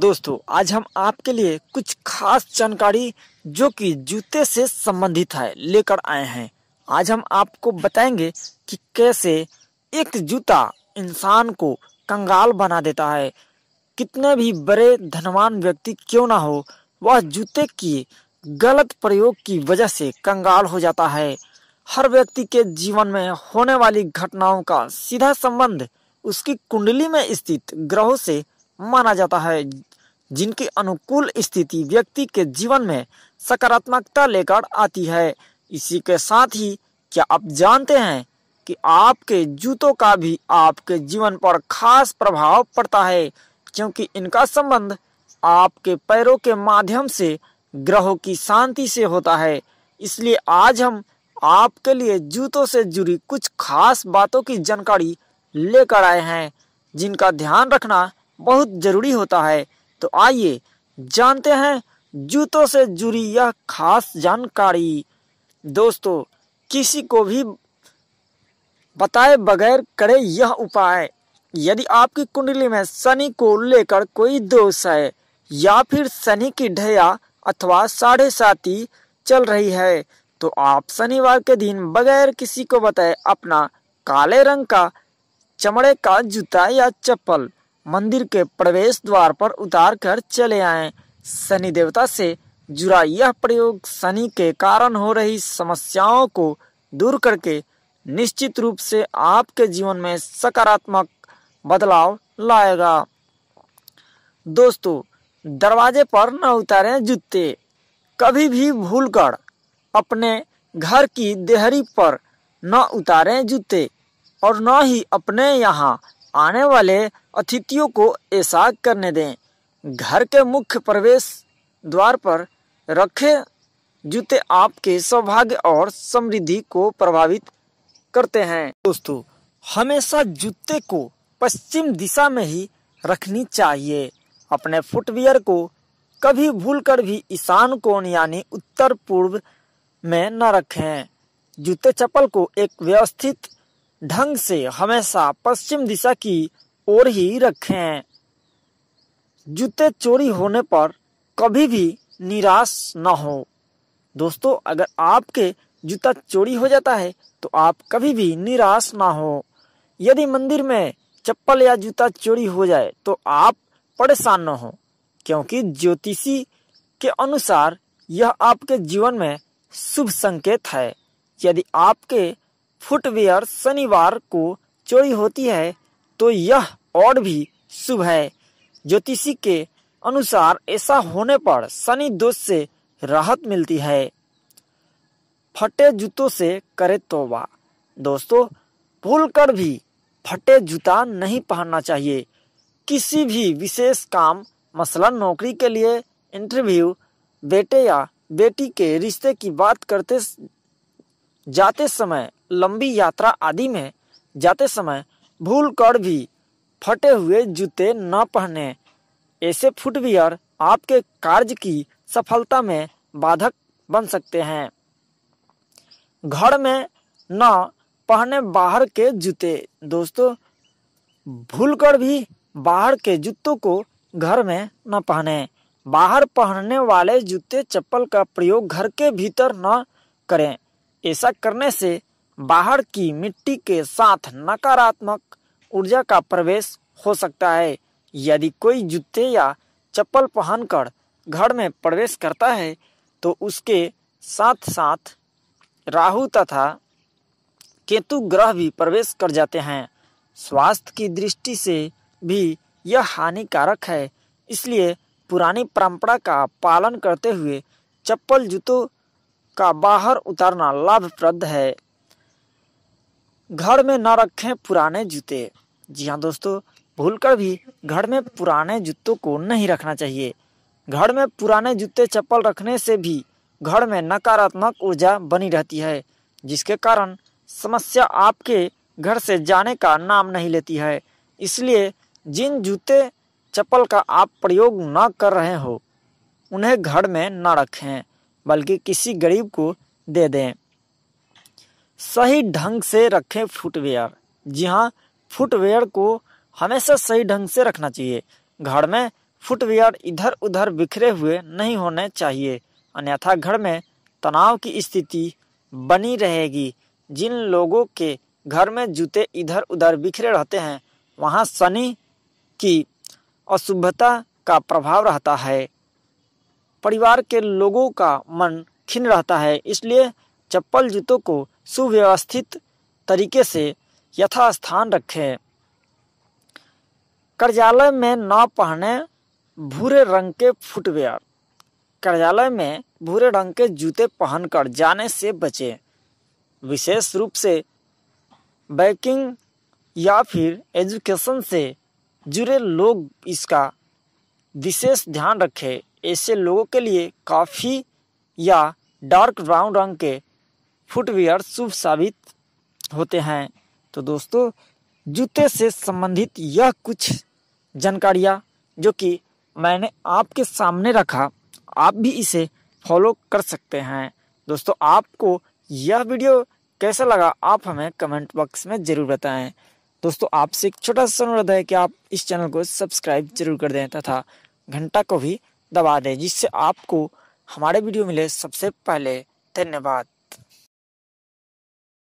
दोस्तों आज हम आपके लिए कुछ खास जानकारी जो कि जूते से संबंधित है लेकर आए हैं आज हम आपको बताएंगे कि कैसे एक जूता इंसान को कंगाल बना देता है कितने भी बड़े धनवान व्यक्ति क्यों ना हो वह जूते की गलत प्रयोग की वजह से कंगाल हो जाता है हर व्यक्ति के जीवन में होने वाली घटनाओं का सीधा संबंध उसकी कुंडली में स्थित ग्रहों से माना जाता है जिनकी अनुकूल स्थिति व्यक्ति के जीवन में सकारात्मकता लेकर आती है इसी के साथ ही क्या आप जानते हैं कि आपके जूतों का भी आपके जीवन पर खास प्रभाव पड़ता है क्योंकि इनका संबंध आपके पैरों के माध्यम से ग्रहों की शांति से होता है इसलिए आज हम आपके लिए जूतों से जुड़ी कुछ खास बातों की जानकारी लेकर आए हैं जिनका ध्यान रखना बहुत जरूरी होता है तो आइए जानते हैं जूतों से जुड़ी यह खास जानकारी दोस्तों किसी को भी बताए बगैर करे यह उपाय यदि आपकी कुंडली में शनि को लेकर कोई दोष है या फिर शनि की ढया अथवा साढ़े साथी चल रही है तो आप शनिवार के दिन बगैर किसी को बताए अपना काले रंग का चमड़े का जूता या चप्पल मंदिर के प्रवेश द्वार पर उतार कर चले आए शनि देवता से जुड़ा यह प्रयोग शनि के कारण हो रही समस्याओं को दूर करके निश्चित रूप से आपके जीवन में सकारात्मक बदलाव लाएगा दोस्तों दरवाजे पर न उतारे जूते कभी भी भूलकर अपने घर की देहरी पर न उतारे जूते और न ही अपने यहाँ आने वाले अतिथियों को ऐसा करने दें घर के मुख्य प्रवेश द्वार पर रखे जूते आपके सौभाग्य और समृद्धि को प्रभावित करते हैं दोस्तों हमेशा जूते को पश्चिम दिशा में ही रखनी चाहिए अपने फुटवियर को कभी भूलकर भी ईशान कोण यानी उत्तर पूर्व में न रखें जूते चप्पल को एक व्यवस्थित ढंग से हमेशा पश्चिम दिशा की ओर ही रखें जूते चोरी होने पर कभी भी निराश न हो दोस्तों अगर आपके जूता चोरी हो जाता है तो आप कभी भी निराश ना हो यदि मंदिर में चप्पल या जूता चोरी हो जाए तो आप परेशान न हो क्योंकि ज्योतिषी के अनुसार यह आपके जीवन में शुभ संकेत है यदि आपके फुटवेयर शनिवार को चोरी होती है तो यह और भी शुभ है ज्योतिषी के अनुसार ऐसा होने पर शनि दोष से राहत मिलती है फटे जूतों से करे तोबा दोस्तों भूल कर भी फटे जूता नहीं पहनना चाहिए किसी भी विशेष काम मसलन नौकरी के लिए इंटरव्यू बेटे या बेटी के रिश्ते की बात करते जाते समय लंबी यात्रा आदि में जाते समय भूल कर भी फटे हुए जूते न पहने ऐसे फुटवियर आपके कार्य की सफलता में बाधक बन सकते हैं घर में न पहने बाहर के जूते दोस्तों भूल कर भी बाहर के जूतों को घर में न पहने बाहर पहनने वाले जूते चप्पल का प्रयोग घर के भीतर न करें ऐसा करने से बाहर की मिट्टी के साथ नकारात्मक ऊर्जा का प्रवेश हो सकता है यदि कोई जूते या चप्पल पहनकर घर में प्रवेश करता है तो उसके साथ साथ राहु तथा केतु ग्रह भी प्रवेश कर जाते हैं स्वास्थ्य की दृष्टि से भी यह हानिकारक है इसलिए पुरानी परंपरा का पालन करते हुए चप्पल जूतों का बाहर उतारना लाभप्रद है घर में न रखें पुराने जूते जी हाँ दोस्तों भूलकर भी घर में पुराने जूतों को नहीं रखना चाहिए घर में पुराने जूते चप्पल रखने से भी घर में नकारात्मक ऊर्जा बनी रहती है जिसके कारण समस्या आपके घर से जाने का नाम नहीं लेती है इसलिए जिन जूते चप्पल का आप प्रयोग न कर रहे हो उन्हें घर में न रखें बल्कि किसी गरीब को दे दें सही ढंग से रखें फुटवेयर जी हाँ फुटवेयर को हमेशा सही ढंग से रखना चाहिए घर में फुटवेयर इधर उधर बिखरे हुए नहीं होने चाहिए अन्यथा घर में तनाव की स्थिति बनी रहेगी जिन लोगों के घर में जूते इधर उधर बिखरे रहते हैं वहाँ शनि की अशुभता का प्रभाव रहता है परिवार के लोगों का मन खिन रहता है इसलिए चप्पल जूतों को सुव्यवस्थित तरीके से यथास्थान रखें कार्यालय में न पहने भूरे रंग के फुटवेयर कार्यालय में भूरे रंग के जूते पहनकर जाने से बचें विशेष रूप से बैंकिंग या फिर एजुकेशन से जुड़े लोग इसका विशेष ध्यान रखें ऐसे लोगों के लिए काफ़ी या डार्क ब्राउन रंग के फुटवेयर शुभ साबित होते हैं तो दोस्तों जूते से संबंधित यह कुछ जानकारियाँ जो कि मैंने आपके सामने रखा आप भी इसे फॉलो कर सकते हैं दोस्तों आपको यह वीडियो कैसा लगा आप हमें कमेंट बॉक्स में ज़रूर बताएं दोस्तों आपसे एक छोटा सा अनुरोध है कि आप इस चैनल को सब्सक्राइब जरूर कर दें तथा घंटा को भी दबा दें जिससे आपको हमारे वीडियो मिले सबसे पहले धन्यवाद